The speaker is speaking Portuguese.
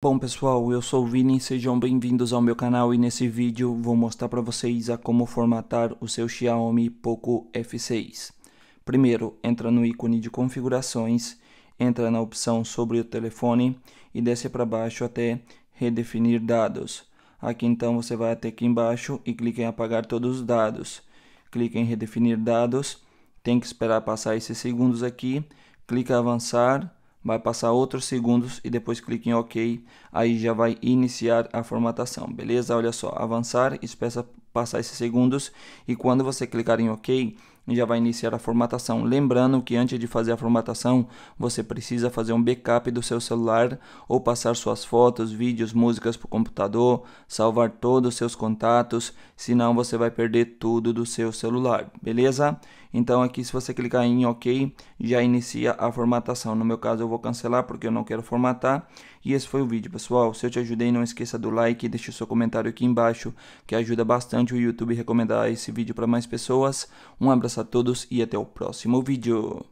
Bom pessoal, eu sou o Vini, sejam bem-vindos ao meu canal e nesse vídeo vou mostrar para vocês a como formatar o seu Xiaomi Poco F6. Primeiro, entra no ícone de configurações, entra na opção sobre o telefone e desce para baixo até redefinir dados. Aqui então você vai até aqui embaixo e clica em apagar todos os dados. Clica em redefinir dados, tem que esperar passar esses segundos aqui, clica em avançar, vai passar outros segundos e depois clique em OK, aí já vai iniciar a formatação, beleza? Olha só, avançar, espera passar esses segundos e quando você clicar em OK, e já vai iniciar a formatação. Lembrando que antes de fazer a formatação, você precisa fazer um backup do seu celular ou passar suas fotos, vídeos, músicas para o computador, salvar todos os seus contatos, senão você vai perder tudo do seu celular, beleza? Então aqui se você clicar em OK, já inicia a formatação. No meu caso eu vou cancelar porque eu não quero formatar. E esse foi o vídeo, pessoal. Se eu te ajudei, não esqueça do like, deixe o seu comentário aqui embaixo, que ajuda bastante o YouTube a recomendar esse vídeo para mais pessoas. Um abraço abraço a todos e até o próximo vídeo.